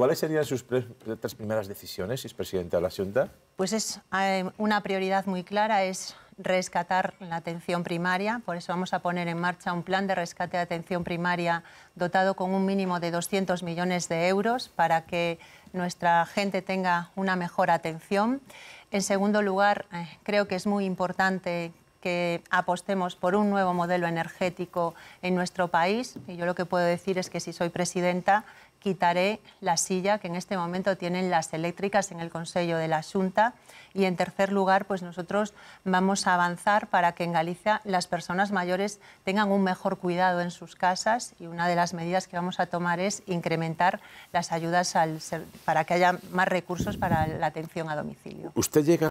¿Cuáles serían sus eh, tres primeras decisiones si es presidente de la Junta? Pues es eh, una prioridad muy clara, es rescatar la atención primaria. Por eso vamos a poner en marcha un plan de rescate de atención primaria dotado con un mínimo de 200 millones de euros para que nuestra gente tenga una mejor atención. En segundo lugar, eh, creo que es muy importante que apostemos por un nuevo modelo energético en nuestro país. Y yo lo que puedo decir es que si soy presidenta, quitaré la silla que en este momento tienen las eléctricas en el Consejo de la Junta. Y en tercer lugar, pues nosotros vamos a avanzar para que en Galicia las personas mayores tengan un mejor cuidado en sus casas y una de las medidas que vamos a tomar es incrementar las ayudas al para que haya más recursos para la atención a domicilio. Usted llega